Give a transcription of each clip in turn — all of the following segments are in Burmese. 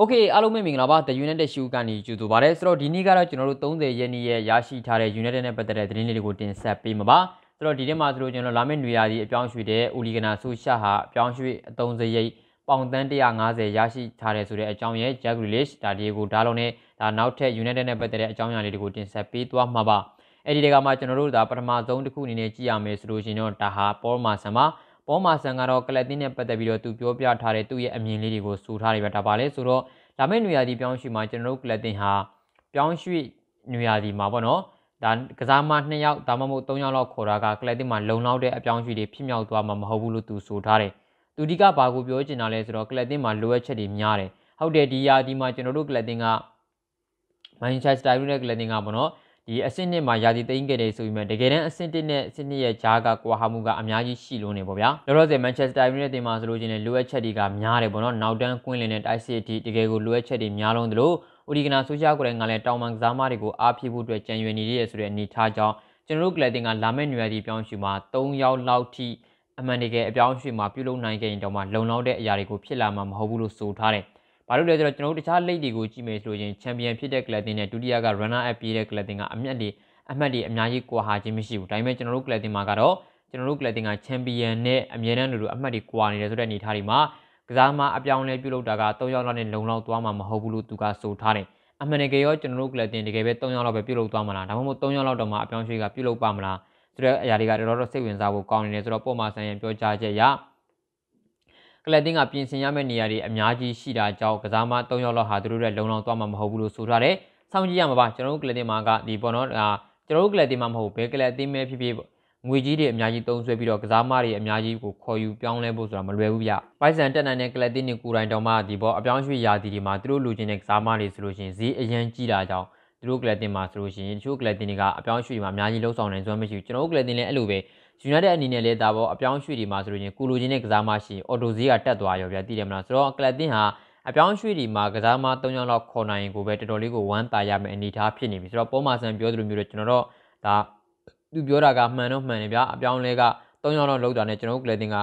โอเคအားလုံးပဲမင်္ဂလာပါ The United Shoe ကနေကြိုဆိုပါရစေဆိုတော့ဒီနေ့ကတော့ကျွန်တော်တို့30ရက်နေ့ရဲ့ရရှိထားတဲ့ United နဲ့ပတ်သက်တဲ့သတင်းလေးတွေကိုတင်ဆက်ပေးမှာပါဆိုတော့ဒီနေ့မှာဆိုလို့ကျွန်တော်လာမယ့်နွေရာသီအပြောင်းရွှေ့တဲ့ Uligana Susha ဟာအပြောင်းရွှေ့အသုံးစရိတ်ပေါင်သန်း150ရရှိထားတယ်ဆိုတဲ့အကြောင်းရဲ့ Jack Grealish ဒါဒီကိုဒါလုံးနဲ့ဒါနောက်ထပ် United နဲ့ပတ်သက်တဲ့အကြောင်းအရာလေးတွေကိုတင်ဆက်ပေးသွားမှာပါအဲ့ဒီတကမှကျွန်တော်တို့ဒါပထမဆုံးတစ်ခုအနေနဲ့ကြည့်ရမယ်ဆိုလို့ရှင်တော့ဒါဟာ Paul Mason ပါပေါ်မာဆန်ကတော့ကလပ်တင်းနဲ့ပတ်သက်ပြီးတော့သူပြောပြထားတဲ့သူ့ရဲ့အမြင်လေးတွေကိုဆိုထားတယ်ပဲဒါပါလဲဆိုတော့လာမယ့်နေရာဒီပြောင်းရွှေ့မှာကျွန်တော်တို့ကလပ်တင်းဟာပြောင်းရွှေ့နေရာဒီမှာပေါ့နော်ဒါကစားမ2ယောက်ဒါမှမဟုတ်3ယောက်လောက်ခေါ်တာကကလပ်တင်းမှာလုံလောက်တဲ့အပြောင်းရွှေ့တွေဖြစ်မြောက်သွားမှာမဟုတ်ဘူးလို့သူဆိုထားတယ်သူဒီကဘာကိုပြောချင်တာလဲဆိုတော့ကလပ်တင်းမှာလိုအပ်ချက်တွေများတယ်ဟုတ်တယ်ဒီရာဒီမှာကျွန်တော်တို့ကလပ်တင်းကမန်ချက်စတာယူနိုက်တက်ကလပ်တင်းကပေါ့နော်ဒီအဆင့်နှစ်မှာယာစီသိမ့်ခဲ့တယ်ဆိုပြီးမှတကယ်တမ်းအဆင့်တစ်နဲ့အဆင့်နှစ်ရဲ့ဂျားကကွာဟမှုကအများကြီးရှိလို့နေပေါ့ဗျာလောလောဆယ်မန်ချက်စတာယူနိုက်တက်မှာဆိုလို့ချင်းလည်းလိုအပ်ချက်တွေကများတယ်ပေါ့နော်နောက်တန်းကွင်းလင်းတဲ့တိုက်စစ်အထိတကယ်ကိုလိုအပ်ချက်တွေများလုံးသလိုဥဒီကနာဆိုရှာကိုယ်တိုင်ကလည်းတောင်ပန်ကစားမတွေကိုအားဖြည့်ဖို့အတွက်ကြံရွယ်နေရတဲ့ဆိုတဲ့အနေထားကြောင့်ကျွန်တော်တို့ကလပ်တင်ကလာမယ့်နေရာဒီပြောင်းရှူမှာ၃ရောက်လောက်ထိအမှန်တကယ်အပြောင်းအရွှေ့မှာပြုလုပ်နိုင်ခဲ့ရင်တောင်မှလုံလောက်တဲ့အရာတွေကိုဖြစ်လာမှာမဟုတ်ဘူးလို့ဆိုထားတယ်ဘာလို့လဲဆိုတော့ကျွန်တော်တို့တခြားလိပ်တွေကိုကြည့်မယ်ဆိုရင်ချန်ပီယံဖြစ်တဲ့ကလပ်တင်နဲ့ဒုတိယက runner up ဖြစ်တဲ့ကလပ်တင်ကအမျက်တွေအမှတ်တွေအများကြီးကွာဟာခြင်းမရှိဘူးဒါပေမဲ့ကျွန်တော်တို့ကလပ်တင်မှာကတော့ကျွန်တော်တို့ကလပ်တင်ကချန်ပီယံနဲ့အမြဲတမ်းလိုလိုအမှတ်တွေကွာနေတယ်ဆိုတဲ့အနေအထားဒီမှာကစားမအပြောင်းလဲပြုလုပ်တာက၃ရောက်လောက်နဲ့လုံလောက်သွားမှာမဟုတ်ဘူးလို့သူကဆိုထားတယ်အမှန်တကယ်ရောကျွန်တော်တို့ကလပ်တင်တကယ်ပဲ၃ရောက်လောက်ပဲပြုလုပ်သွားမှာလားဒါမှမဟုတ်၃ရောက်လောက်တော့မှအပြောင်းရွှေ့ကပြုလုပ်ပါမလားဆိုတဲ့အရာတွေကတော်တော်စိတ်ဝင်စားဖို့ကောင်းနေတယ်ဆိုတော့ပေါ်မှာဆန်ရင်ပြောကြားချက်အရကလပ်တင်းကပြင်ဆင်ရမယ့်နေရာတွေအများကြီးရှိတာကြောင့်ကစားမ၃ယောက်လောက်ဟာသူတို့ရဲ့လုံလောက်သွားမှာမဟုတ်ဘူးလို့ဆိုထားတယ်။စောင့်ကြည့်ရမှာပါကျွန်တော်တို့ကလပ်တင်းမှာကဒီပေါ်တော့ကျွန်တော်တို့ကလပ်တင်းမှာမဟုတ်ဘဲကလပ်တင်းပဲဖြစ်ဖြစ်ငွေကြီးတွေအများကြီးသုံးဆွဲပြီးတော့ကစားမတွေအများကြီးကိုခေါ်ယူပြောင်းလဲဖို့ဆိုတာမလွယ်ဘူးဗျ။ပိုက်ဆန်တက်နိုင်တဲ့ကလပ်တင်းတွေကိုယ်တိုင်တောင်မှဒီပေါ်အပြောင်းရွှေ့ရာသီတွေမှာသူတို့လိုချင်တဲ့ကစားမတွေဆိုလို့ရှိရင်ဈေးအရန်ကြီးတာကြောင့်သူတို့ကလပ်တင်မှာဆိုလို့ရှိရင်တချို့ကလပ်တင်တွေကအပြောင်းအရွှေ့မှာအများကြီးလှုပ်ဆောင်နိုင်စွမ်းမရှိဘူးကျွန်တော်တို့ကလပ်တင်လည်းအဲ့လိုပဲ United အနေနဲ့လည်းဒါပေါ်အပြောင်းရွှေ့ဒီမှာဆိုရင်ကုလိုချင်းနဲ့ကစားမရှိအော်တိုဈေးကတက်သွားရောဗျာသိတယ်မလားဆိုတော့ကလပ်တင်ဟာအပြောင်းရွှေ့ဒီမှာကစားမ3ယောက်လောက်ခေါ်နိုင်ရင်ကိုပဲတော်တော်လေးကိုဝမ်းသာရမယ်အနေထားဖြစ်နေပြီဆိုတော့ပေါ်မာဆန်ပြောသလိုမျိုးတော့ကျွန်တော်တို့ဒါသူပြောတာကမှန်တော့မှန်တယ်ဗျာအပြောင်းလဲက3ယောက်လောက်လောက်တာနဲ့ကျွန်တော်တို့ကလပ်တင်က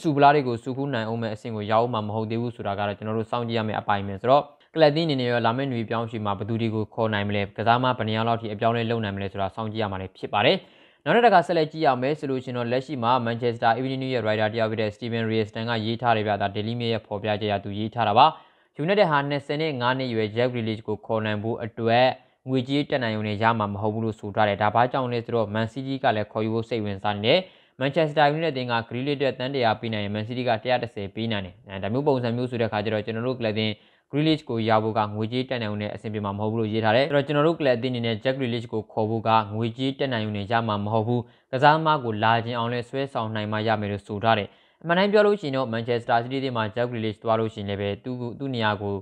စူပလာတွေကိုစူခူးနိုင်အောင်မဲ့အဆင့်ကိုရောက်အောင်မှမဟုတ်သေးဘူးဆိုတာကတော့ကျွန်တော်တို့စောင့်ကြည့်ရမယ့်အပိုင်းပဲဆိုတော့ကလပ်တင်းနေနေရောလာမယ့်နွေပြောင်းရှိမှာဘယ်သူတွေကိုခေါ်နိုင်မလဲကစားမဘယ်နှစ်ယောက်လောက်ထိအပြောင်းလဲလုပ်နိုင်မလဲဆိုတာစောင့်ကြည့်ရမှာလည်းဖြစ်ပါတယ်။နောက်တစ်ခါဆက်လက်ကြည့်ရမယ်ဆိုလို့ရှင်တော့လက်ရှိမှာ Manchester Evening News ရဲ့ writer တယောက်ဖြစ်တဲ့ Steven Rieston ကရေးထားတယ်ဗျာဒါ Daily Mail ရဲ့ဖော်ပြချက်အရသူရေးထားတာပါ။ United ဟာ20နဲ့9နှစ်ရွယ် Jack Grealish ကိုခေါ်နိုင်ဖို့အတွက်ငွေကြေးတက်နိုင်ုံနဲ့ရမှာမဟုတ်ဘူးလို့ဆိုထားတယ်။ဒါဘာကြောင့်လဲဆိုတော့ Man City ကလည်းခေါ်ယူဖို့စိတ်ဝင်စားနေတယ်။ Manchester United တင်က Grealish တဲ့တန်းတရာပေးနိုင်ရင် Man City က130ပေးနိုင်တယ်။အဲဒါမျိုးပုံစံမျိုးဆိုတဲ့အခါကျတော့ကျွန်တော်တို့ကလည်း Grealish ကိုရဖို့ကငွေကြေးတက်နိုင်ုံနဲ့အဆင်ပြေမှာမဟုတ်ဘူးလို့ရေးထားတယ်။အဲ့တော့ကျွန်တော်တို့ကလပ်အသင်းအနေနဲ့ Jack Grealish ကိုခေါ်ဖို့ကငွေကြေးတက်နိုင်ုံနဲ့ရမှာမဟုတ်ဘူး။ကစားမကိုလာခြင်းအောင်လဲဆွဲဆောင်နိုင်မှရမယ်လို့ဆိုထားတယ်။အမှန်တိုင်းပြောလို့ရှိရင်တော့ Manchester City တွေမှာ Jack Grealish သွားလို့ရှိရင်လည်းပဲသူ့သူ့နေရာကို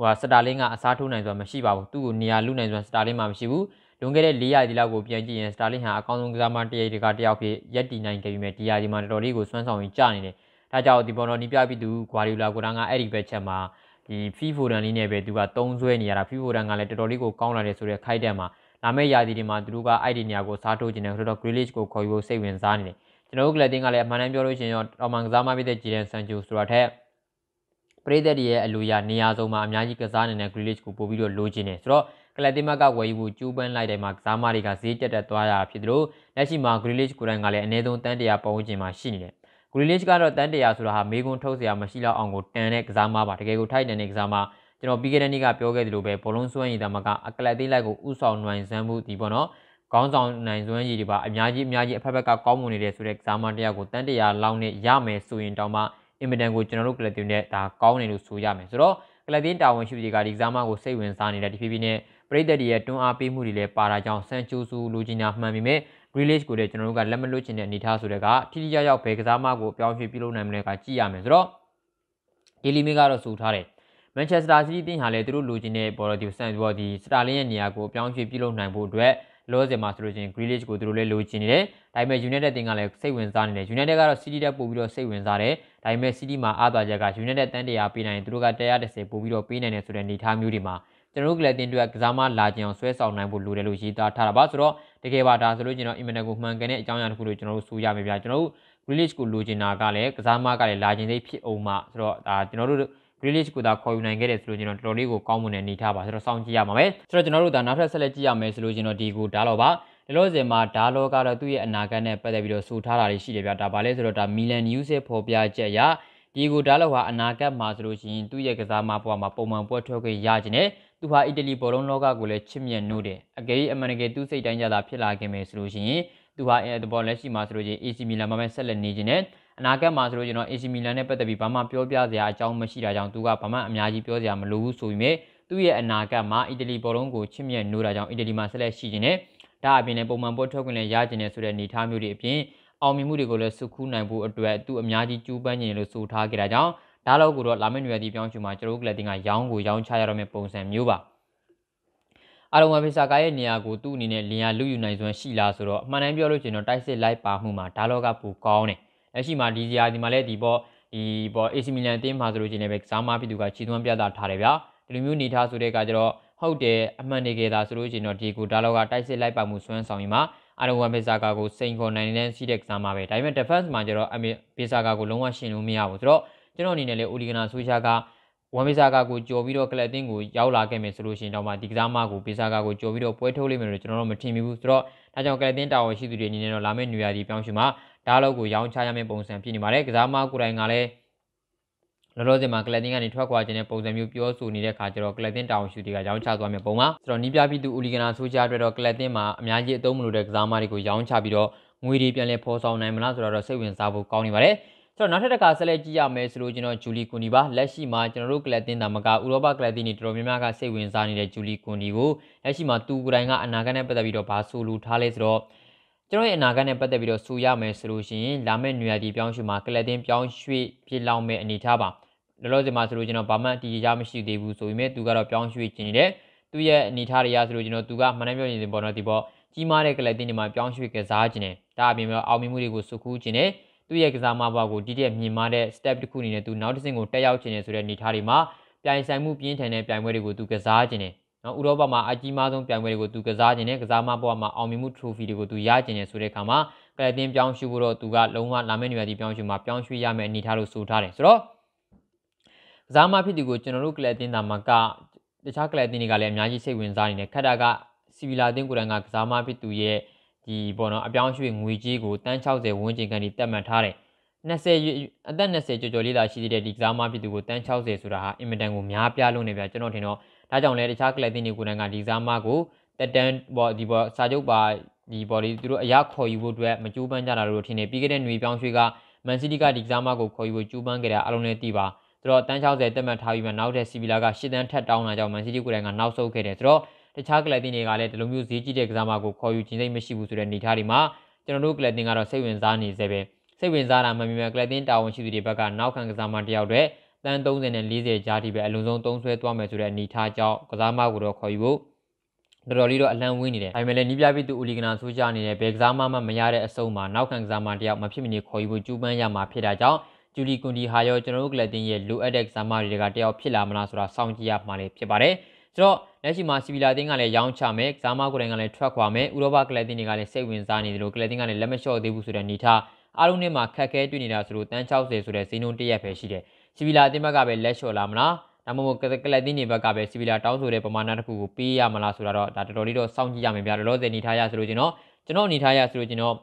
ဟိုစတာလင်းကအစားထိုးနိုင်စွာမရှိပါဘူး။သူ့ကိုနေရာလုနိုင်စွာစတာလင်းမှာမရှိဘူး။လွန်ခဲ့တဲ့၄ရာသီလောက်ကိုပြန်ကြည့်ရင်စတာလင်ဟာအကောင်းဆုံးကစားမတစ်ရိုက်တကတယောက်ဖြစ်ရက်တီနိုင်ခဲ့ပြီးမဲ့ဒီရာသီမှာတော်တော်လေးကိုစွမ်းဆောင်ရင်ကျနေတယ်။ဒါကြောင့်ဒီဘော်နော်နီးပြပြီးသူဂွာဒီလာကိုတန်းကအဲ့ဒီဘက်ချက်မှာဒီ fee foreign လေးနဲ့ပဲသူကတုံးဆွဲနေရတာ fee foreign ကလည်းတော်တော်လေးကိုကောင်းလာတယ်ဆိုတဲ့ခိုက်တက်မှာလာမယ့်ရာသီတွေမှာသူတို့ကအဲ့ဒီနေရာကိုစားထိုးခြင်းနဲ့ဆိုတော့ Grealish ကိုခေါ်ယူဖို့စိတ်ဝင်စားနေတယ်ကျွန်တော်တို့ကလတင်ကလည်းအမှန်တမ်းပြောလို့ရှိရင်တော့တော်မှန်ကစားမဖြစ်တဲ့ Jadon Sancho ဆိုတာထက်ပရိသတ်တွေရဲ့အလိုရာနေရာဆုံးမှာအများကြီးကစားနေတဲ့ Grealish ကိုပို့ပြီးတော့လိုချင်တယ်ဆိုတော့ကလတင်မကဝယ်ယူဖို့ကျူးပန်းလိုက်တိုင်းမှာကစားမတွေကဈေးတက်တက်သွားရတာဖြစ်တယ်လို့လက်ရှိမှာ Grealish ကိုယ်တိုင်ကလည်းအနည်းဆုံးတန်းတရာပတ်ဝန်းကျင်မှာရှိနေတယ်ဂရီလစ်ကတော့တန်တရာဆိုတာဟာမေကွန်ထုတ်เสียမှရှိတော့အောင်ကိုတန်တဲ့ကစားမပါတကယ်ကိုထိုက်တန်တဲ့ကစားမကျွန်တော်ပြီးခဲ့တဲ့နေ့ကပြောခဲ့သလိုပဲဘောလုံးစွမ်းရည်တမကအကလတ်သေးလိုက်ကိုဥဆောင်နိုင်စမ်းမှုဒီပေါ့နော်ခေါင်းဆောင်နိုင်စွမ်းရည်တွေပါအများကြီးအများကြီးအဖက်ဖက်ကကောင်းမွန်နေတဲ့ဆိုတဲ့ကစားမတရားကိုတန်တရာလောက်နဲ့ရမယ်ဆိုရင်တောင်မှအင်မတန်ကိုကျွန်တော်တို့ကလပ်တင်နဲ့ဒါကောင်းတယ်လို့ဆိုရမယ်ဆိုတော့ကလပ်တင်တာဝန်ရှိသူတွေကဒီကစားမကိုစိတ်ဝင်စားနေတာဒီဖြစ်ဖြစ်နဲ့ပရိသတ်တွေရဲ့တွန်းအားပေးမှုတွေလည်းပါတာကြောင့်စန်ချိုဆူလူဂျီနာမှန်ပေမဲ့ Grealish ကိုလည်းကျွန်တော်တို့ကလက်မလွတ်ချင်တဲ့အနေထားဆိုတဲ့ကထိထိရောက်ရောက်ဘယ်ကစားမကိုအပြောင်းအရွှေ့ပြုလုပ်နိုင်မလဲကကြည့်ရမယ်ဆိုတော့ Daily Mail ကတော့ဆိုထားတယ်မန်ချက်စတာစီးတီးတင်ဟာလည်းသူတို့လိုချင်တဲ့ဘော်ဒီစန်ဘော်ဒီစတာလင်းရဲ့နေရာကိုအပြောင်းအရွှေ့ပြုလုပ်နိုင်ဖို့အတွက်လောဆယ်မှာဆိုလို့ချင်း Grealish ကိုသူတို့လည်းလိုချင်နေတယ်။ဒါပေမဲ့ United တင်ကလည်းစိတ်ဝင်စားနေတယ်။ United ကတော့ City တက်ပို့ပြီးတော့စိတ်ဝင်စားတယ်။ဒါပေမဲ့ City မှာအားသာချက်က United တန်းတရာပေးနိုင်ရင်သူတို့က110ပို့ပြီးတော့ပေးနိုင်တယ်ဆိုတဲ့အနေအထားမျိုးတွေမှာကျွန်တော်တို့ကလပ်တင်တွေကကစားမလာကြအောင်ဆွဲဆောင်နိုင်ဖို့လိုတယ်လို့ရေးသားထားတာပါဆိုတော့တကယ်ပါဒါဆိုလို့ကျွန်တော်အင်မနက်ကိုမှန်ကန်တဲ့အကြောင်းအရာတစ်ခုလို့ကျွန်တော်တို့ဆိုရမယ်ဗျာကျွန်တော်တို့ Grealish ကိုလိုချင်တာကလည်းကစားမကလည်းလာချင်သေးဖြစ်အောင်မှဆိုတော့ဒါကျွန်တော်တို့ Grealish ကိုသာခေါ်ယူနိုင်ခဲ့တယ်ဆိုလို့ကျွန်တော်တော်တော်လေးကိုကောင်းမွန်တဲ့အနေထားပါဆိုတော့စောင့်ကြည့်ရမှာပဲဆိုတော့ကျွန်တော်တို့ဒါနောက်ထပ်ဆက်လက်ကြည့်ရမယ်ဆိုလို့ကျွန်တော်ဒီကိုဒါတော့ပါဒီလိုစင်မှာဒါလောကတော့သူ့ရဲ့အနာဂတ်နဲ့ပတ်သက်ပြီးတော့ဆိုထားတာတွေရှိတယ်ဗျာဒါပါလဲဆိုတော့ဒါမီလန်နျူးစ်ရဲ့ဖော်ပြချက်အရဒီကိုဒါလောဟာအနာဂတ်မှာဆိုလို့ရှိရင်သူ့ရဲ့ကစားမပွားမှာပုံမှန်ပွဲထွက်ခွင့်ရခြင်းနဲ့သူဟာအီတလီဘောလုံးလောကကိုလည်းချစ်မြတ်နိုးတယ်အကယ်၍အမှန်တကယ်သူ့စိတ်တိုင်းကြတာဖြစ်လာခဲ့မယ်ဆိုလို့ရှိရင်သူဟာအဲဘောလက်ရှိမှာဆိုလို့ရှိရင် AC Milan မှာပဲဆက်လက်နေခြင်းနဲ့အနာဂတ်မှာဆိုလို့ကျွန်တော် AC Milan နဲ့ပတ်သက်ပြီးဘာမှပြောပြစရာအကြောင်းမရှိတာကြောင့်သူကဘာမှအများကြီးပြောစရာမလိုဘူးဆိုပေမဲ့သူ့ရဲ့အနာဂတ်မှာအီတလီဘောလုံးကိုချစ်မြတ်နိုးတာကြောင့်အီတလီမှာဆက်လက်ရှိခြင်းနဲ့ဒါအပြင်လည်းပုံမှန်ပေါ်ထွက်ခွင့်လည်းရခြင်းနဲ့ဆိုတဲ့အနေအထားမျိုးတွေအပြင်အောင်မြင်မှုတွေကိုလည်းစုခူးနိုင်ဖို့အတွက်သူအများကြီးကြိုးပမ်းနေတယ်လို့ဆိုထားခဲ့တာကြောင့်ဒါလောက်ကိုတော့လာမယ့်နွေဒီပြောင်းချူမှာကျွန်တော်တို့ကလပ်တင်ကရောင်းကိုရောင်းချရတော့မယ့်ပုံစံမျိုးပါအာရုံဝဖိစာကာရဲ့နေရာကိုသူ့အနေနဲ့လင်ယာလူယူနိုင်စွမ်းရှိလားဆိုတော့အမှန်တမ်းပြောလို့ကျွန်တော်တိုက်စစ်လိုက်ပါမှုမှာဒါလော့ကပူကောင်းတယ်လက်ရှိမှာဒီစရာဒီမှာလည်းဒီပေါ့ဒီပေါ့ AC Milan အသင်းမှာဆိုလို့ချင်းလည်းပဲဇာမာပြည်သူကခြေသွမ်းပြသထားတယ်ဗျာဒီလိုမျိုးနေထားဆိုတဲ့ကကြတော့ဟုတ်တယ်အမှန်တကယ်သာဆိုလို့ချင်းတော့ဒီကိုဒါလော့ကတိုက်စစ်လိုက်ပါမှုစွမ်းဆောင်ရင်မှာအာရုံဝဖိစာကာကိုစိန်ခေါ်နိုင်တဲ့ရှိတဲ့ကစားမှာပဲဒါပေမဲ့ defense မှာကြတော့အမေဖိစာကာကိုလုံးဝရှင်လို့မရဘူးဆိုတော့ကျွန်တော်အနေနဲ့လည်းအိုလီဂနာဆိုရှာကဝမ်မေစာကကိုကြော်ပြီးတော့ကလပ်အသင်းကိုရောက်လာခဲ့မယ်ဆိုလို့ရှိရင်တော့မှဒီကစားမကိုပေစာကကိုကြော်ပြီးတော့ပွဲထုတ်လိမ့်မယ်လို့ကျွန်တော်တို့မထင်မိဘူးဆိုတော့ဒါကြောင့်ကလပ်အသင်းတာဝန်ရှိသူတွေအနေနဲ့တော့လာမယ့်နွေရာသီပြောင်းရွှေ့မှာဒါလောက်ကိုရောင်းချရမယ့်ပုံစံဖြစ်နေပါတယ်ကစားမကိုယ်တိုင်ကလည်းလောလောဆယ်မှာကလပ်တင်ကနေထွက်ခွာခြင်းတဲ့ပုံစံမျိုးပြောဆိုနေတဲ့အခါကျတော့ကလပ်တင်တာဝန်ရှိသူတွေကရောင်းချသွားမယ့်ပုံမှာဆိုတော့နီးပြပြည်သူဦးလီဂနာဆိုချာအတွက်တော့ကလပ်တင်မှာအများကြီးအသုံးမလို့တဲ့ကစားမတွေကိုရောင်းချပြီးတော့ငွေတွေပြန်လဲဖော်ဆောင်နိုင်မလားဆိုတော့စိတ်ဝင်စားဖို့ကောင်းနေပါတယ်။ကျွန်တော်နောက်ထပ်တစ်ခါဆက်လက်ကြည့်ရမယ်ဆိုလို့ကျွန်တော်ဂျူလီကွန်ဒီပါလက်ရှိမှာကျွန်တော်တို့ကလပ်တင်တာမကဥရောပကလပ်တင်တွေတော်တော်များများကစိတ်ဝင်စားနေတဲ့ဂျူလီကွန်ဒီကိုလက်ရှိမှာသူကိုယ်တိုင်ကအနာဂတ်နဲ့ပတ်သက်ပြီးတော့ဘာဆိုလိုထားလဲဆိုတော့ကျွန်တော်ရဲ့အနာဂတ်နဲ့ပတ်သက်ပြီးတော့ဆိုရမယ်ဆိုလို့ရှိရင်လာမယ့်နွေရာသီပြောင်းရွှေ့မှာကလပ်တင်ပြောင်းရွှေ့ဖြစ်လောက်မယ့်အနေထားပါလောလောဆယ်မှာဆိုလို့ကျွန်တော်ဘာမှတည်ကြမရှိသေးဘူးဆိုပေမဲ့သူကတော့ပြောင်းရွှေ့ခြင်းနေတယ်သူ့ရဲ့အနေထားတွေရဆိုလို့ကျွန်တော်သူကမှန်တယ်ပြောနေတယ်ပေါ့နော်ဒီပေါ့ကြီးမားတဲ့ကလပ်တင်တွေမှာပြောင်းရွှေ့ကစားခြင်းနဲ့ဒါအပြင်ပြီးတော့အောင်မြင်မှုတွေကိုစုကူးခြင်းနဲ့သူ့ရဲ့ကစားမဘွားကိုဒီတဲ့မြင်မာတဲ့ step တစ်ခုအနေနဲ့သူနောက်တစ်ဆင့်ကိုတက်ရောက်ခြင်းနဲ့ဆိုတဲ့အနေထားတွေမှာပြိုင်ဆိုင်မှုပြင်းထန်တဲ့ပြိုင်ပွဲတွေကိုသူကစားခြင်းနဲ့နော်ဥရောပမှာအကြီးမားဆုံးပြိုင်ပွဲတွေကိုသူကစားခြင်းနဲ့ကစားမဘွားမှာအောင်မြင်မှု trophy တွေကိုသူရခြင်းနဲ့ဆိုတဲ့အခါမှာကလတင်ပြောင်းရှုဖို့တော့သူကလုံးဝလာမယ့်နေရာဒီပြောင်းရှုမှာပြောင်းရွှေ့ရမယ့်အနေထားလို့ဆိုထားတယ်ဆိုတော့ကစားမဖြစ်သူကိုကျွန်တော်တို့ကလတင်တာမှာကတခြားကလတင်တွေကလည်းအများကြီးစိတ်ဝင်စားနေတယ်ခက်တာကစီဗီလာတင်ကိုယ်တိုင်ကကစားမဖြစ်သူရဲ့ဒီပေါ့နော်အပြောင်းရွှေ့ငွေကြေးကိုတန်း60ဝန်းကျင်ကန်ဒီတက်မှတ်ထားတယ်20အသက်20ကျော်ကျော်လေးသာရှိသေးတဲ့ဒီကစားမပြည်သူကိုတန်း60ဆိုတာဟာအင်မတန်ကိုများပြားလွန်းနေပြကျွန်တော်ထင်တော့ဒါကြောင့်လဲတခြားကလပ်တင်တွေကိုယ်တိုင်ကဒီကစားမကိုတက်တန်းပေါ့ဒီပေါ့စာချုပ်ပါဒီပေါ့လေးသူတို့အရာခေါ်ယူဖို့အတွက်မကြိုးပမ်းကြတာလို့ထင်နေပြီးခဲ့တဲ့ຫນွေပြောင်းရွှေ့ကမန်စီးတီးကဒီကစားမကိုခေါ်ယူဖို့ကြိုးပမ်းခဲ့တာအလုံးနဲ့တည်ပါဆိုတော့တန်း60တက်မှတ်ထားပြီးမှနောက်တဲ့စီဗီလာက8တန်းထပ်တောင်းလာကြောင်းမန်စီးတီးကိုယ်တိုင်ကနောက်ဆုတ်ခဲ့တယ်ဆိုတော့တခြားကလပ်တင်တွေကလည်းဒီလိုမျိုးဈေးကြီးတဲ့ကစားမကိုခေါ်ယူခြင်းစိတ်မရှိဘူးဆိုတဲ့အနေအထားတွေမှာကျွန်တော်တို့ကလပ်တင်ကတော့စိတ်ဝင်စားနေစေပဲစိတ်ဝင်စားတာမှမြန်မြန်ကလပ်တင်တာဝန်ရှိသူတွေဘက်ကနောက်ခံကစားမတယောက်တွေတန်30နဲ့40ကြားထိပဲအလုံးစုံသုံးဆွဲသွားမယ်ဆိုတဲ့အနေထားကြောင့်ကစားမကိုတော့ခေါ်ယူဖို့တော်တော်လေးတော့အလန့်ဝင်းနေတယ်။ဒါပေမဲ့လည်းနီးပြပိသူဦးလီကနာဆိုကြနေတဲ့ဘယ်ကစားမှမမရတဲ့အဆုံးမှာနောက်ခံကစားမတယောက်မဖြစ်မနေခေါ်ယူဖို့ကြိုးပမ်းရမှာဖြစ်တာကြောင့်ဂျူလီကွန်ဒီဟာရောကျွန်တော်တို့ကလပ်တင်ရဲ့လိုအပ်တဲ့ကစားမတွေကတယောက်ဖြစ်လာမလားဆိုတာစောင့်ကြည့်ရမှာလည်းဖြစ်ပါတယ်။ဆိုတော့လက်ရှိမှာစီဗီလာတင်းကလည်းရောင်းချမယ်ဇာမာကိုတိုင်ကလည်းထွက်ခွာမယ်ဥရောပကလပ်တင်းတွေကလည်းစိတ်ဝင်စားနေတယ်လို့ကလပ်တင်းကလည်းလက်မလျှော့သေးဘူးဆိုတဲ့အနေထားအားလုံးနဲ့မှာခက်ခဲတွေ့နေတာဆိုလို့တန်း60ဆိုတဲ့ဈေးနှုန်းတစ်ရက်ပဲရှိတယ်စီဗီလာတင်းဘက်ကပဲလက်လျှော့လာမလားဒါမှမဟုတ်ကလပ်တင်းတွေဘက်ကပဲစီဗီလာတောင်းဆိုတဲ့ပမာဏတစ်ခုကိုပေးရမလားဆိုတာတော့ဒါတော်တော်လေးတော့စောင့်ကြည့်ရမယ်ဗျာတော်တော်စင်နေထားရဆိုလို့ကျွန်တော်ကျွန်တော်အနေထားရဆိုလို့ကျွန်တော်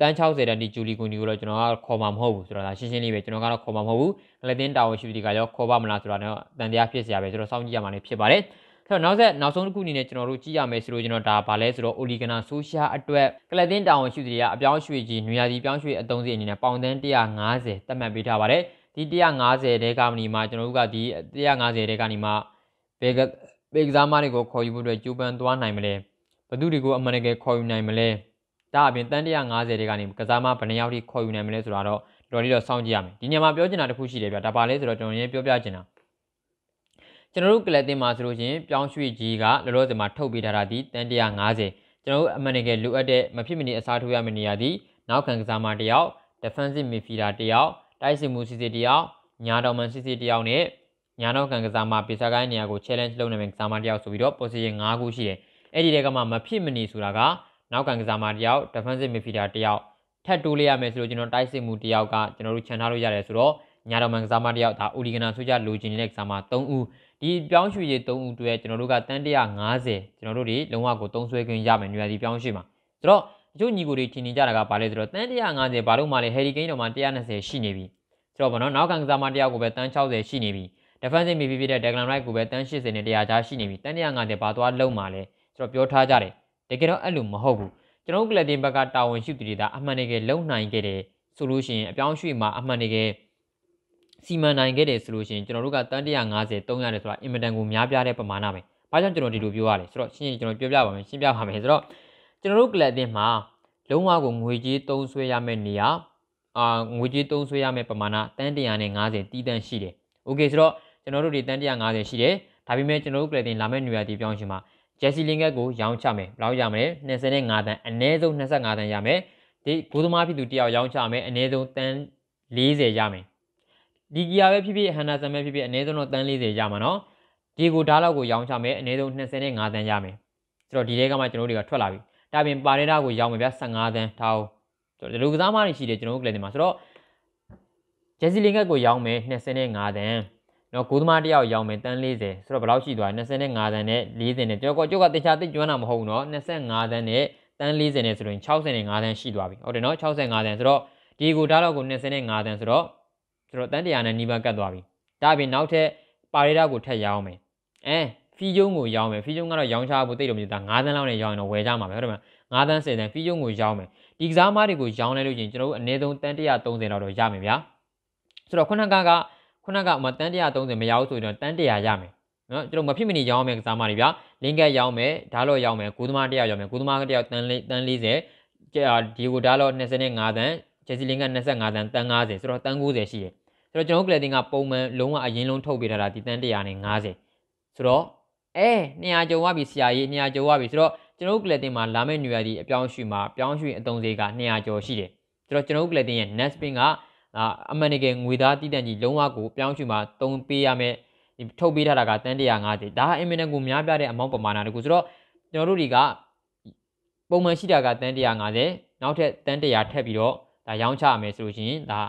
တန်း60တန်ဒီဂျူလီကွန်ဒီကိုတော့ကျွန်တော်ကခေါ်မှာမဟုတ်ဘူးဆိုတော့ဒါရှင်းရှင်းလေးပဲကျွန်တော်ကတော့ခေါ်မှာမဟုတ်ဘူးကလပ်တင်းတာဝန်ရှိသူတွေကရောခေါ်ပါမလားဆိုတာတော့တန်တရားဖြစ်စရာပဲကျွန်တော်စောင့်ကြည့်ရမှာလည်းဖြစ်ပါတယ်အဲ့တော့နောက်ဆက်နောက်ဆုံးတစ်ခုအနေနဲ့ကျွန်တော်တို့ကြည့်ရမယ်ဆိုလို့ကျွန်တော်ဒါဗာလဲဆိုတော့ Oligana Social အတွက်ကလတင်တာဝန်ရှိသူတွေကအပြောင်းရွှေ့ကြီးနွေရာသီပြောင်းရွှေ့အသုံးစီအနေနဲ့ပေါင်သန်း150သတ်မှတ်ပေးထားပါတယ်ဒီ150တဲကမနီမှာကျွန်တော်တို့ကဒီ150တဲကနေမှဘယ်ပေကစားမတွေကိုခေါ်ယူဖို့အတွက်ကြိုးပမ်းသွားနိုင်မလဲဘသူတွေကိုအမှန်တကယ်ခေါ်ယူနိုင်မလဲဒါအပြင်တန်း150တွေကနေကစားမဘယ်နှယောက်ထိခေါ်ယူနိုင်မလဲဆိုတာတော့တော်တော်လေးတော့စောင့်ကြည့်ရမယ်ဒီညမှာပြောချင်တာတစ်ခုရှိတယ်ဗျဒါပါလဲဆိုတော့ကျွန်တော်ရင်းပြောပြချင်တာကျွန်တော်တို့ကလပ်တင်မှာဆိုလို့ရှင်ပြောင်းရွှေ့ကြီးကလောလောဆယ်မှာထုတ်ပေးထားတာဒီတန်150ကျွန်တော်တို့အမှန်တကယ်လိုအပ်တဲ့မဖြစ်မနေအစားထိုးရမယ့်နေရာဒီနောက်ခံကစားမတယောက် defensive midfielder တယောက်တိုက်စစ်မှုစစ်စစ်တယောက်ညာတော်မှန်စစ်စစ်တယောက်နဲ့ညာနောက်ခံကစားမပိစာကိုင်းနေရာကို challenge လုပ်နေမယ့်ကစားမတယောက်ဆိုပြီးတော့ position 5ခုရှိတယ်အဲ့ဒီတဲကမှမဖြစ်မနေဆိုတာကနောက်ကန်ကစားမတယောက် defensive midfielder တယောက်ထပ်တိုးလိုက်ရမယ်ဆိုလို့ကျွန်တော်တိုက်စစ်မှုတယောက်ကကျွန်တော်တို့ခြံထားလို့ရတယ်ဆိုတော့ညာတော်မှန်ကစားမတယောက်ဒါအူလီဂနာဆိုကြလိုချင်နေတဲ့ကစားမ3ဦးဒီပြောင်းရွှေ့ရေး3ဦးတွေ့ကျွန်တော်တို့ကတန်း150ကျွန်တော်တို့တွေလုံးဝကိုသုံးဆွဲခွင့်ရမယ်နေရာဒီပြောင်းရွှေ့မှာဆိုတော့အချို့ညီကိုတွေချင်နေကြတာကဘာလဲဆိုတော့တန်း150ဘာလို့မှလဲဟယ်ရီကိန်းတော်မှာ120ရှိနေပြီဆိုတော့ဗောနော်နောက်ကန်ကစားမတယောက်ကိုပဲတန်း60ရှိနေပြီ defensive midfield ဖြစ်တဲ့ Declan Rice ကိုပဲတန်း80နဲ့100ကြားရှိနေပြီတန်း150ဘာသွားလုံးမှာလဲကျွန်တော်ပြောထားကြတယ်တကယ်တော့အဲ့လိုမဟုတ်ဘူးကျွန်တော်ကလပ်တင်ဘက်ကတာဝန်ရှိသူတွေဒါအမှန်တကယ်လုံနိုင်ခဲ့တယ်ဆိုလို့ရှိရင်အပြောင်းရွှေ့မှာအမှန်တကယ်စီမံနိုင်ခဲ့တယ်ဆိုလို့ရှိရင်ကျွန်တော်တို့ကတန်း150 300တယ်ဆိုတာအင်မတန်ကိုများပြားတဲ့ပမာဏပဲ။ဘာကြောင့်ကျွန်တော်ဒီလိုပြောရလဲဆိုတော့ရှင်းရှင်းကျွန်တော်ပြောပြပါမယ်ရှင်းပြပါမယ်ဆိုတော့ကျွန်တော်တို့ကလပ်အသင်းမှာလုံးဝကိုငွေကြေးသုံးဆွဲရမယ့်နေရာအာငွေကြေးသုံးဆွဲရမယ့်ပမာဏတန်း150တီးတန်းရှိတယ်။ Okay ဆိုတော့ကျွန်တော်တို့ဒီတန်း150ရှိတယ်။ဒါပေမဲ့ကျွန်တော်တို့ကလပ်အသင်းလာမယ့်နေရာတီးပြောင်းရှင်မှာ Jesse Lingard ကိုရောင်းချမယ်ဘယ်လောက်ရမလဲ25တန်းအနည်းဆုံး25တန်းရမယ်ဒီဘိုးသမားဖြစ်သူတယောက်ရောင်းချမယ်အနည်းဆုံးတန်း40ရမယ်ဒီဂီယာပဲဖြစ်ဖြစ်ဟန်နာဆန်ပဲဖြစ်ဖြစ်အနည်းဆုံးတော့တန်း40ရမှာနော်ဒီကိုဓာတ်လောက်ကိုရောင်းချမယ်အနည်းဆုံး20နဲ့5တန်းရမယ်ဆိုတော့ဒီထဲကမှကျွန်တော်တို့တွေကထွက်လာပြီဒါပြင်ပါရဲတာကိုရောင်းမယ်ဗျ15တန်းထားအောင်ကျွန်တော်လူကစားမတွေရှိတယ်ကျွန်တော်တို့ကလည်းဒီမှာဆိုတော့ဂျက်စီလင်ကတ်ကိုရောင်းမယ်20နဲ့5တန်းနော်ကိုသမားတယောက်ရောင်းမယ်တန်း40ဆိုတော့ဘယ်လောက်ရှိသွားလဲ25တန်းနဲ့40နဲ့ကျွန်တော်ကကျုပ်ကတခြားသိကျွမ်းတာမဟုတ်ဘူးနော်25တန်းနဲ့တန်း40နဲ့ဆိုရင်65တန်းရှိသွားပြီဟုတ်တယ်နော်65တန်းဆိုတော့ဒီကိုဓာတ်လောက်ကို25တန်းဆိုတော့ဆိုတော့တန်တရာနဲ့နီးပါးကတ်သွားပြီဒါပြင်နောက်ထပ်ပါရီတာကိုထပ်ရောင်းမယ်အဲဖီယုံကိုရောင်းမယ်ဖီယုံကတော့ရောင်းချဖို့တိတ်တော့မသိတာ9သန်းလောက်နဲ့ရောင်းရင်တော့ဝယ်ကြမှာပဲဟုတ်တယ်မလား9သန်း10သန်းဖီယုံကိုရောင်းမယ်ဒီကစားမတွေကိုရောင်းလိုက်လို့ရင်ကျွန်တော်တို့အနည်းဆုံးတန်130လောက်တော့ရမယ်ဗျာဆိုတော့ခုနကကခုနကမှတန်130မရဘူးဆိုရင်တော့တန်100ရမယ်နော်ကျွန်တော်မဖြစ်မနေရောင်းမယ်ကစားမတွေဗျာလင်းကက်ရောင်းမယ်ဓာတ်လော့ရောင်းမယ်ကိုသမား100ရောင်းမယ်ကိုသမား100တန်တန်40ဒီကိုဓာတ်လော့25သန်းဂျက်စီလင်းက25သန်းတန်90ဆိုတော့တန်90ရှိတယ်ဆိုတော့ကျွန်တော်ကလတင်ကပုံမှန်လုံးဝအရင်လုံးထုတ်ပေးထားတာဒီတန်း150ဆိုတော့အဲ200ကျော်ဝပြီဆရာကြီး200ကျော်ဝပြီဆိုတော့ကျွန်တော်ကလတင်မှာလာမယ့်နေရာဒီအပြောင်းရွှေ့မှာပြောင်းရွှေ့အသုံးစရိတ်က200ကျော်ရှိတယ်ဆိုတော့ကျွန်တော်ကလတင်ရဲ့ net spin ကအမှန်တကယ်ငွေသားတည်တံ့ကြီးလုံးဝကိုပြောင်းရွှေ့မှာသုံးပေးရမယ်ဒီထုတ်ပေးထားတာကတန်း150ဒါအင်မီနန်ကိုများပြတဲ့အမောင်းပမာဏတကူဆိုတော့ကျွန်တော်တို့တွေကပုံမှန်ရှိတာကတန်း150နောက်ထပ်တန်း100ထပ်ပြီးတော့ဒါရောင်းချရမယ်ဆိုလို့ရှိရင်ဒါ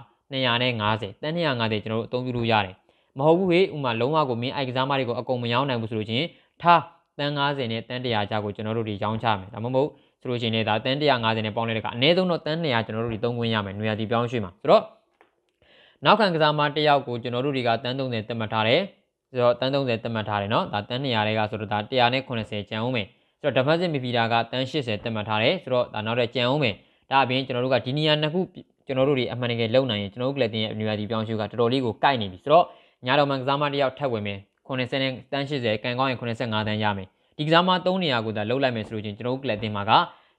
250တန်း250ကျွန်တော်တို့အသုံးပြုလို့ရတယ်မဟုတ်ဘူးဟေ့ဥမာလုံးဝကိုမင်းအိုက်ကစားမတွေကိုအကုန်မရောင်းနိုင်ဘူးဆိုလို့ချင်းထားတန်း90နဲ့တန်း100ကြာကိုကျွန်တော်တို့ဒီရောင်းချမယ်ဒါမှမဟုတ်ဆိုလို့ချင်းလည်းဒါတန်း150နဲ့ပေါင်းလိုက်တဲ့အခါအနည်းဆုံးတော့တန်း200ကျွန်တော်တို့ဒီသုံးခွင့်ရမယ်နွေရာသီပြောင်းရွှေ့မှာဆိုတော့နောက်ခံကစားမတယောက်ကိုကျွန်တော်တို့တွေကတန်း30သတ်မှတ်ထားတယ်ဆိုတော့တန်း30သတ်မှတ်ထားတယ်เนาะဒါတန်း200တွေကဆိုတော့ဒါ180ကျန်အောင်မယ်ဆိုတော့ defensive midfielder ကတန်း80သတ်မှတ်ထားတယ်ဆိုတော့ဒါနောက်ထပ်ကျန်အောင်မယ်ဒါအပြင်ကျွန်တော်တို့ကဒီနေရာနှစ်ခုကျွန်တော်တို့တွေအမှန်တကယ်လုံနိုင်ရင်ကျွန်တော်တို့ကလပ်တင်ရဲ့အမျိုးအကြီးပြောင်းရှုကတော်တော်လေးကိုကိုက်နေပြီဆိုတော့ညာတော်မှန်ကစားမတစ်ယောက်ထပ်ဝင်မယ်80နဲ့တန်း80ကန်ကောင်းရင်85တန်းရမယ်ဒီကစားမ3နေရာကိုသာလှုပ်လိုက်မယ်ဆိုလို့ချင်းကျွန်တော်တို့ကလပ်တင်မှာက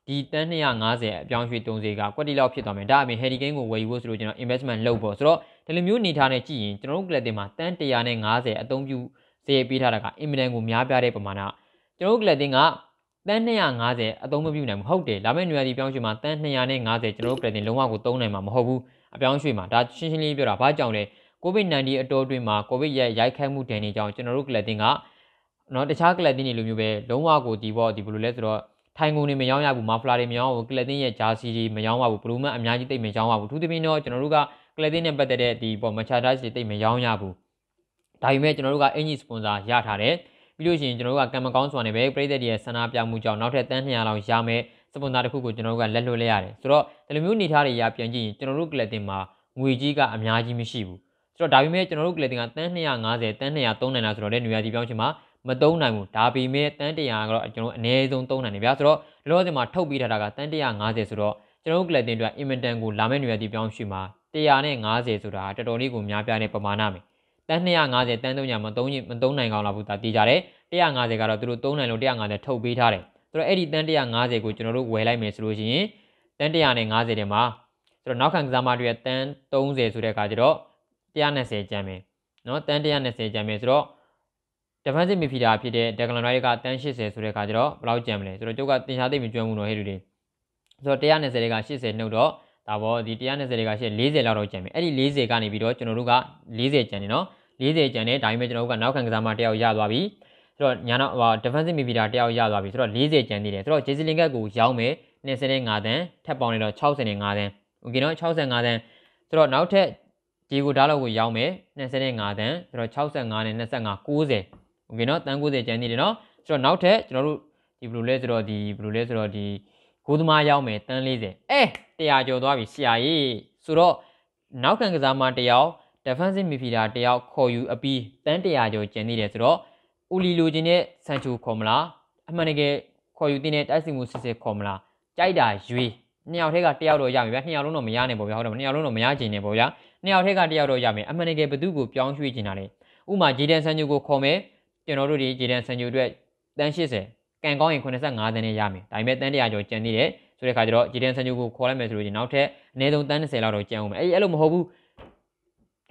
ဒီတန်း250အပြောင်းရွှေ့30ကကွက်တီလောက်ဖြစ်သွားမယ်ဒါအပြင် Harry Kane ကိုဝယ်ယူဖို့ဆိုလို့ကျွန်တော် investment လုပ်ပေါ့ဆိုတော့ဒီလိုမျိုးနေထားနဲ့ကြည့်ရင်ကျွန်တော်တို့ကလပ်တင်မှာတန်း150အသုံးပြုစေပေးထားတာကအင်မတန်ကိုများပြားတဲ့ပမာဏကျွန်တော်တို့ကလပ်တင်ကတန်း250အသုံးမပြုနိုင်ဘူးဟုတ်တယ်လာမယ့်နေရာဒီပြောင်းရွှေ့မှာတန်း250ကျွန်တော်တို့ပြည်တင်လုံးဝကိုသုံးနိုင်မှာမဟုတ်ဘူးအပြောင်းရွှေ့မှာဒါရှင်းရှင်းလေးပြောတာဘာကြောင့်လဲ COVID-19 အတော်အတွင်းမှာကိုဗစ်ရဲ့ရိုက်ခတ်မှုတန်နေကြောင်းကျွန်တော်တို့ကလပ်တင်ကနော်တခြားကလပ်တင်တွေလိုမျိုးပဲလုံးဝကိုဒီပေါ့ဒီဘယ်လိုလဲဆိုတော့ထိုင်ကုန်တွေမရောင်းရဘူးမာဖလာတွေမရောင်းဘူးကလပ်တင်ရဲ့ဂျာစီတွေမရောင်းရဘူးဘလူးမန်အများကြီးတိတ်မရောင်းရဘူးသူသဖြင့်တော့ကျွန်တော်တို့ကကလပ်တင်နဲ့ပတ်သက်တဲ့ဒီပေါ့မချာဒါစ်တွေတိတ်မရောင်းရဘူးဒါပေမဲ့ကျွန်တော်တို့ကအင်ဂျီစပွန်ဆာရထားတယ်ပြီးလို့ရှိရင်ကျွန်တော်တို့ကကံမကောင်းစွာနဲ့ပဲပြည်သက်တွေရဲ့ဆန္ဒပြမှုကြောင့်နောက်ထပ်တန်း200လောက်ရမယ်စပွန်ဆာတစ်ခုကိုကျွန်တော်တို့ကလက်လွတ်လိုက်ရတယ်ဆိုတော့ဒီလိုမျိုးနေထားတွေရပြန်ကြည့်ရင်ကျွန်တော်တို့ကလပ်တင်မှာငွေကြီးကအများကြီးမရှိဘူးဆိုတော့ဒါပေမဲ့ကျွန်တော်တို့ကလပ်တင်ကတန်း250တန်း200သုံးနိုင်လားဆိုတော့လည်းနေရာဒီပြောင်းချင်မှာမသုံးနိုင်ဘူးဒါပေမဲ့တန်း100ကတော့ကျွန်တော်အနည်းဆုံးသုံးနိုင်တယ်ဗျာဆိုတော့ဒီလိုအစမှာထုတ်ပေးထားတာကတန်း150ဆိုတော့ကျွန်တော်တို့ကလပ်တင်အတွက် Imminton ကိုလာမယ့်နေရာဒီပြောင်းရှိမှာ150ဆိုတာတော်တော်လေးကိုများပြားတဲ့ပမာဏပဲတန်း250တန်း300မှာ3မသုံးနိုင်ကောင်းလားဘူးဒါသိကြတယ်150ကတော့သူတို့3နိုင်လို့150ထုတ်ပေးထားတယ်ဆိုတော့အဲ့ဒီတန်း150ကိုကျွန်တော်တို့ဝယ်လိုက်မယ်ဆိုလို့ရှိရင်တန်း150ထဲမှာဆိုတော့နောက်ခံကစားမတွေရဲ့တန်း30ဆိုတဲ့အခါကျတော့120ကျန်မယ်နော်တန်း120ကျန်မယ်ဆိုတော့ defensive midfielder ဖြစ်တဲ့ Declan Rice ကတန်း80ဆိုတဲ့အခါကျတော့ဘယ်လောက်ကျန်မလဲဆိုတော့ကျုပ်ကတင်ရှားသိပ်မကျွမ်းဘူးနော်ဟဲ့လူတွေဆိုတော့120တွေက80နှုတ်တော့ဒါပေါ်ဒီ120တွေကရှိ40လောက်တော့ကျန်ပြီအဲ့ဒီ40ကနေပြီးတော့ကျွန်တော်တို့က40ကျန်နေနော်40ကျန်နေဒါပေမဲ့ကျွန်တော်တို့ကနောက်ခံကစားမတယောက်ရသွားပြီဆိုတော့ညာနောက်ဟို defensive midfielder တယောက်ရသွားပြီဆိုတော့40ကျန်သေးတယ်ဆိုတော့ Jesse Lingard ကိုရောင်းမယ်25တန်းထပ်ပေါင်းနေတော့65တန်းโอเคเนาะ65တန်းဆိုတော့နောက်ထပ်ဂျီကိုဓာတ်လောက်ကိုရောင်းမယ်25တန်းဆိုတော့65နဲ့25 90โอเคเนาะတန်း90ကျန်နေတယ်เนาะဆိုတော့နောက်ထပ်ကျွန်တော်တို့ဒီဘယ်လိုလဲဆိုတော့ဒီဘယ်လိုလဲဆိုတော့ဒီဂိုးသမားရောက်မယ်တန်း40အဲ100ကျော်သွားပြီဆရာကြီးဆိုတော့နောက်ခံကစားမတယောက် defensive midfielder တယောက်ခေါ်ယူအပြီးတန်း100ကျော်ကျန်နေတယ်ဆိုတော့ဦးလီလိုချင်တဲ့ဆန်ချိုခေါ်မလားအမှန်တကယ်ခေါ်ယူတင်တဲ့တိုက်စီမှုစစ်စစ်ခေါ်မလားကြိုက်တာရွေးနှစ်ယောက်ထဲကတယောက်တော့ရမယ်ဗျာနှစ်ယောက်လုံးတော့မရနိုင်ပေါ့ဗျာဟုတ်တယ်မနှစ်ယောက်လုံးတော့မရချင်နေပေါ့ဗျာနှစ်ယောက်ထဲကတယောက်တော့ရမယ်အမှန်တကယ်ဘသူ့ကိုပြောင်းရွှေ့ချင်တာလဲဥမာဂျေဒန်ဆန်ချိုကိုခေါ်မယ်ကျွန်တော်တို့ဒီဂျေဒန်ဆန်ချိုအတွက်တန်း80ကန်ကောင်းရင်85တန်းနဲ့ရမယ်ဒါပေမဲ့တန်း100ကျော်ကျန်သေးတယ်ဆိုတဲ့ခါကျတော့ဂျီဒန်ဆန်ဂျူကိုခေါ်လိုက်မယ်ဆိုလို့ရင်နောက်ထပ်အနည်းဆုံးတန်း20လောက်တော့ကျန်အောင်မယ်အဲ့အဲ့လိုမဟုတ်ဘူးဟ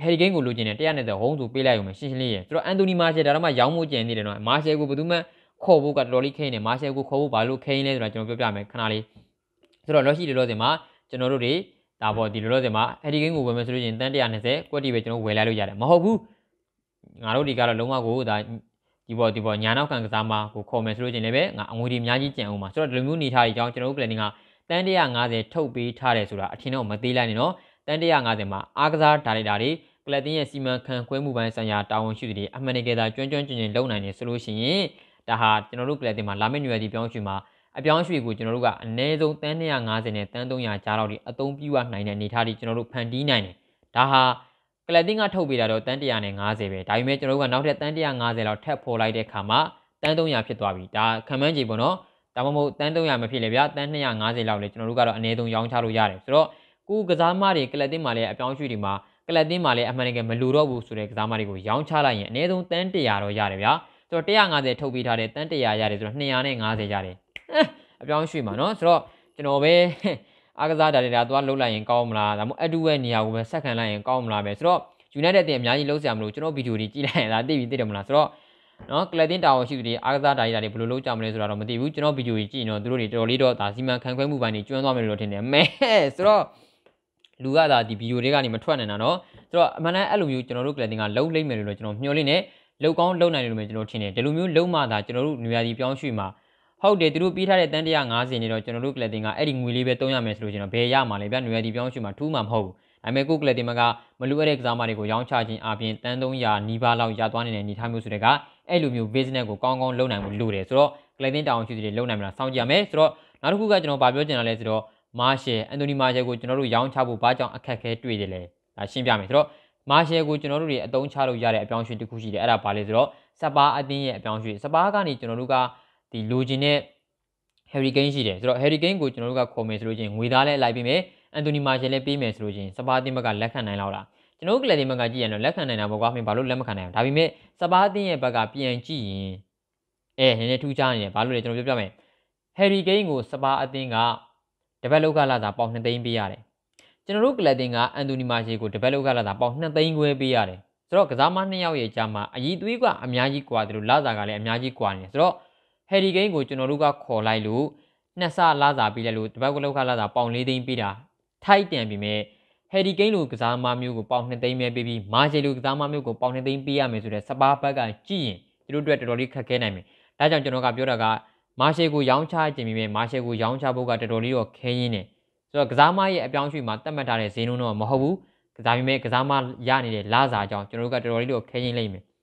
ယ်ရီကိန်းကိုလိုချင်တယ်190ဟုံးစုပေးလိုက်အောင်မယ်ရှင်းရှင်းလေးရယ်ဆိုတော့အန်တိုနီမာရှယ်ဒါတော့မှရောင်းမှုကျန်သေးတယ်နော်မာရှယ်ကိုဘယ်သူမှခေါ်ဖို့ကတော်တော်လေးခိန်းတယ်မာရှယ်ကိုခေါ်ဖို့ဘာလို့ခိန်းလဲဆိုတာကျွန်တော်ပြောပြမယ်ခဏလေးဆိုတော့လော့ရှိလော့စင်မှာကျွန်တော်တို့တွေဒါပေါ်ဒီလောလောဆယ်မှာဟယ်ဒီဂိန်းကိုဝယ်မယ်ဆိုလို့ရင်တန်း120ကွက်တီပဲကျွန်တော်ဝယ်လိုက်လို့ရတယ်မဟုတ်ဘူးငါတို့ဒီကတော့လုံးဝကိုဒါဒီပေါ်ဒီပေါ်ညာနောက်ခံကစားမှာကိုခေါ်မယ်ဆိုလို့ချင်းလည်းပဲငါအငွေတွေအများကြီးကြံအောင်ပါဆိုတော့ဒီလိုမျိုးနေထားကြီးကြောင်းကျွန်တော်တို့ planning ကတန်150ထုတ်ပေးထားတယ်ဆိုတာအထင်တော့မသေးလိုက်နဲ့နော်တန်150မှာအားကစားဒါရိုက်တာတွေကလပ်တင်းရဲ့စီမံခန့်ခွဲမှုပိုင်းဆိုင်ရာတာဝန်ရှိသူတွေအမှန်တကယ်သာကျွမ်းကျွမ်းကျင်ကျင်လုပ်နိုင်တယ်ဆိုလို့ရှိရင်ဒါဟာကျွန်တော်တို့ကလပ်တင်းမှာလာမယ့်နေရာဒီပြောင်းရွှေ့မှာအပြောင်းရွှေ့ကိုကျွန်တော်တို့ကအနည်းဆုံးတန်150နဲ့တန်300ကြားလောက်ဒီအသုံးပြုရနိုင်တဲ့အနေအထားတွေကျွန်တော်တို့ဖန်တီးနိုင်တယ်ဒါဟာကလတင်ကထုတ်ပေးတာတော့တန်150ပဲဒါပေမဲ့ကျွန်တော်တို့ကနောက်ထပ်တန်150လောက်ထပ်ပေါ်လိုက်တဲ့အခါမှာတန်300ဖြစ်သွားပြီဒါခံမှန်းကြီးပေါ့နော်ဒါမှမဟုတ်တန်300မဖြစ်လေဗျာတန်250လောက်လေကျွန်တော်တို့ကတော့အနည်းဆုံးရောင်းချလို့ရတယ်ဆိုတော့ကိုကစားမတွေကလတင်မှာလည်းအပြောင်းရွှေ့ဒီမှာကလတင်မှာလည်းအမှန်တကယ်မလူတော့ဘူးဆိုတဲ့ကစားမတွေကိုရောင်းချလိုက်ရင်အနည်းဆုံးတန်100တော့ရတယ်ဗျာဆိုတော့150ထုတ်ပေးထားတယ်တန်100ရတယ်ဆိုတော့250ရတယ်အပြောင်းရွှေ့မှာနော်ဆိုတော့ကျွန်တော်ပဲအားကစားဒါတွေဒါသွားလှုပ်လိုက်ရင်ကောင်းမလားဒါမှမဟုတ်အတူရဲ့နေရာကိုပဲဆက်ခံလိုက်ရင်ကောင်းမလားပဲဆိုတော့ United တင်အများကြီးလှုပ်ဆရာမလို့ကျွန်တော်ဗီဒီယိုတွေကြည့်လိုက်ရင်ဒါသိပြီသိတယ်မလားဆိုတော့နော်ကလတင်တာဝန်ရှိသူတွေအားကစားဒါတွေဒါတွေဘယ်လိုလုပ်ကြမလဲဆိုတာတော့မသိဘူးကျွန်တော်ဗီဒီယိုကြီးကြည့်ရင်တော့သူတို့တွေတော်တော်လေးတော့ဒါစီမံခန့်ခွဲမှုပိုင်းတွေကျွမ်းသွားမယ်လို့ထင်တယ်မဲဆိုတော့လူကဒါဒီဗီဒီယိုတွေကနေမထွက်နိုင်တာနော်ဆိုတော့အမှန်တမ်းအဲ့လိုမျိုးကျွန်တော်တို့ကလတင်ကလှုပ်လိမ့်မယ်လို့တော့ကျွန်တော်မျှော်လင့်နေလောက်ကောင်းလုံနိုင်တယ်လို့ပဲကျွန်တော်ထင်တယ်ဒီလိုမျိုးလုံမှသာကျွန်တော်တို့နေရာဒီပြောင်းရွှေ့မှာဟုတ်တယ်သူတို့ပြီးထားတဲ့တန်း150နေတော့ကျွန်တော်တို့ကလပ်တင်ကအဲ့ဒီငွေလေးပဲတုံးရမယ်ဆိုလို့ကျွန်တော်ဘယ်ရမှာလဲဗျနွေရတီပြောင်းရွှေ့မှာထူးမှာမဟုတ်ဘူးဒါပေမဲ့ကိုကလပ်တင်ကမလူအပ်တဲ့ကစားမတွေကိုရောင်းချခြင်းအပြင်တန်း300နီးပါးလောက်ရသွားနေတဲ့အနေအထားမျိုးဆိုတဲ့ကအဲ့လိုမျိုး business ကိုကောင်းကောင်းလုပ်နိုင်မှုလိုတယ်ဆိုတော့ကလပ်တင်တောင်ရှိသူတွေလုပ်နိုင်မလားစောင့်ကြည့်ရမယ်ဆိုတော့နောက်တစ်ခုကကျွန်တော်ဗာပြောချင်တာလဲဆိုတော့မာရှယ်အန်တိုနီမာရှယ်ကိုကျွန်တော်တို့ရောင်းချဖို့ဘာကြောင့်အခက်အခဲတွေ့တယ်လဲဒါရှင်းပြမယ်ဆိုတော့မာရှယ်ကိုကျွန်တော်တို့တွေအသုံးချလို့ရတဲ့အပြောင်းအရွှေ့တစ်ခုရှိတယ်အဲ့ဒါဘာလဲဆိုတော့စပါအသင်းရဲ့အပြောင်းအရွှေ့စပါကနေကျွန်တော်တို့ကဒီလိုချင်တဲ့ Harry Kane ရှိတယ်ဆိုတော့ Harry Kane ကိုကျွန်တော်တို့ကခေါ်မယ်ဆိုလို့ချင်းငွေသားလည်းလိုက်ပေးမယ်အန်တိုနီမာရှယ်လည်းပေးမယ်ဆိုလို့ချင်းစပါးတင်ဘက်ကလက်ခံနိုင်လောက်လားကျွန်တော်တို့ကလပ်တင်ဘက်ကကြည့်ရင်တော့လက်ခံနိုင်တာပေါ့ကွာမင်းဘာလို့လက်မခံနိုင်အောင်ဒါပေမဲ့စပါးတင်ရဲ့ဘက်ကပြန်ကြည့်ရင်အဲနည်းနည်းထူးခြားနေတယ်ဘာလို့လဲကျွန်တော်ပြောပြမယ် Harry Kane ကို စပါးအသင်းကတပတ်လောက်ကလာတာပေါင်2သိန်းပေးရတယ်ကျွန်တော်တို့ကလပ်တင်ကအန်တိုနီမာရှယ်ကိုတပတ်လောက်ကလာတာပေါင်2သိန်းခွဲပေးရတယ်ဆိုတော့ကစားမ2ယောက်ရဲ့ကြားမှာအည်သွေးကအများကြီးကွာတယ်လို့လာတာကလည်းအများကြီးကွာနေတယ်ဆိုတော့ဟယ်ရီကိန်းကိုကျွန်တော်တို့ကခေါ်လိုက်လို့နှစ်ဆလာစာပြီးလဲလို့တပတ်ကလောက်ကလာစာပေါင်၄သိန်းပြီးတာထိုက်တန်ပြီမဲ့ဟယ်ရီကိန်းလိုကစားမမျိုးကိုပေါင်2သိန်းပဲပေးပြီးမာရှယ်လိုကစားမမျိုးကိုပေါင်2သိန်းပေးရမယ်ဆိုတဲ့စပါးဘက်ကကြည့်ရင်သူတို့အတွက်တော်တော်လေးခက်ခဲနိုင်မယ်။ဒါကြောင့်ကျွန်တော်ကပြောတာကမာရှယ်ကိုရောင်းချခြင်းပြီးမြဲမာရှယ်ကိုရောင်းချဖို့ကတော်တော်လေးတော့ခဲရင်းတယ်။ဆိုတော့ကစားမရဲ့အပြောင်းရွှေ့မှာတတ်မှတ်ထားတဲ့ဈေးနှုန်းတော့မဟုတ်ဘူး။ကစားမိမဲ့ကစားမရနေတဲ့လစာကြောင့်ကျွန်တော်တို့ကတော်တော်လေးတော့ခဲရင်းလိမ့်မယ်။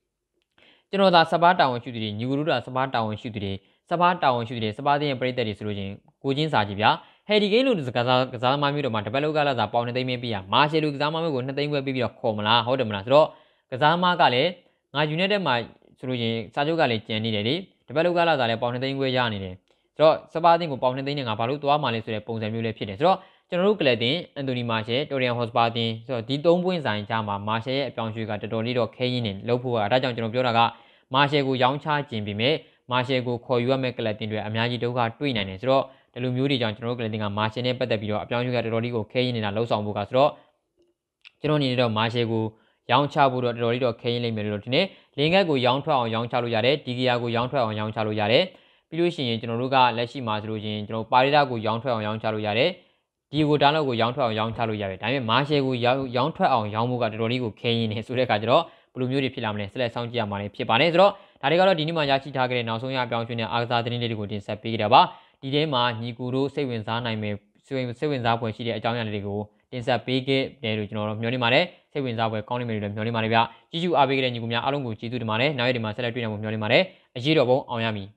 ကျွန်တော်သာစပါးတာဝန်ရှိသူတွေညီကလူတာစပါးတာဝန်ရှိသူတွေစပါးတာဝန်ရှိသူတွေစပါးသင်းရဲ့ပြည်သက်တွေဆိုလို့ချင်းကိုချင်းစာကြည့်ဗျာဟယ်ဒီကိန်းလူကစားကစားသမားမျိုးတော်မှာတပတ်လောက်ကလာစားပေါင်2သိန်းပေးပြီးရမာရှယ်လူကစားသမားမျိုးကို2သိန်းခွဲပေးပြီးတော့ခေါ်မလားဟုတ်တယ်မလားဆိုတော့ကစားသမားကလည်းငါယူနိုက်တက်မှာဆိုလို့ချင်းစာချုပ်ကလည်းကျန်နေတယ်လေတပတ်လောက်ကလာစားလည်းပေါင်2သိန်းခွဲရနေတယ်ဆိုတော့စပါးသင်းကိုပေါင်2သိန်းနဲ့ငါဘာလို့သွားမှလဲဆိုတဲ့ပုံစံမျိုးလေးဖြစ်တယ်ဆိုတော့ကျွန်တော်တို့ကလပ်တင်အန်တိုနီမာရှယ်တိုရီယန်ဟော့စပါတင်ဆိုတော့ဒီ၃ပွင့်ဆိုင်ကြားမှာမာရှယ်ရဲ့အပြောင်းအရွှေ့ကတော်တော်လေးတော့ခဲရင်းနေလို့ဖို့ကအဲဒါကြောင့်ကျွန်တော်ပြောတာကမာရှယ်ကိုရောင်းချခြင်းပြင်မဲ့မာရှယ်ကိုခေါ်ယူရမယ့်ကလပ်တင်တွေအများကြီးဒုက္ခတွေ့နိုင်တယ်ဆိုတော့ဒီလိုမျိုးတွေကြောင့်ကျွန်တော်တို့ကလပ်တင်ကမာရှယ်နဲ့ပတ်သက်ပြီးတော့အပြောင်းအလဲတော်တော်လေးကိုခဲရင်နေတာလှုပ်ဆောင်ဖို့ကဆိုတော့ကျွန်တော်အနေနဲ့တော့မာရှယ်ကိုရောင်းချဖို့တော့တော်တော်လေးတော့ခဲရင်လိမ့်မယ်လို့ထင်တယ်။လင်ကက်ကိုရောင်းထွက်အောင်ရောင်းချလို့ရတယ်။ဒီဂီယာကိုရောင်းထွက်အောင်ရောင်းချလို့ရတယ်။ပြီးလို့ရှိရင်ကျွန်တော်တို့ကလက်ရှိမှာဆိုလို့ရှိရင်ကျွန်တော်ပါရီဒါကိုရောင်းထွက်အောင်ရောင်းချလို့ရတယ်။ဒီကိုဒါလောက်ကိုရောင်းထွက်အောင်ရောင်းချလို့ရတယ်။ဒါပေမဲ့မာရှယ်ကိုရောင်းထွက်အောင်ရောင်းဖို့ကတော်တော်လေးကိုခဲရင်နေဆိုတဲ့အခါကျတော့ဘယ်လိုမျိုးတွေဖြစ်လာမလဲဆက်လက်ဆောင်ကြည့်ရမှာလည်းဖြစ်ပါတယ်ဆိုတော့ဒါတွေကတော့ဒီနေ့မှရရှိထားခဲ့တဲ့နောက်ဆုံးရပြောင်းရွှေ့တဲ့အားကစားသတင်းလေးတွေကိုတင်ဆက်ပေးကြတာပါဒီထဲမှာညီကူတို့စိတ်ဝင်စားနိုင်မယ့်စိတ်ဝင်စားဖွယ်ရှိတဲ့အကြောင်းအရာတွေကိုတင်ဆက်ပေးခဲ့တယ်လို့ကျွန်တော်တို့မျှော်လင့်ပါတယ်စိတ်ဝင်စားဖွယ်ကောင်းနေမယ်လို့လည်းမျှော်လင့်ပါတယ်ဗျကြီးကျူအားပေးခဲ့တဲ့ညီကူများအားလုံးကိုကျေးဇူးတင်ပါတယ်နောက်ရက်ဒီမှာဆက်လက်တွေ့နိုင်ဖို့မျှော်လင့်ပါတယ်အရေးတော်ပုံအောင်ရမည်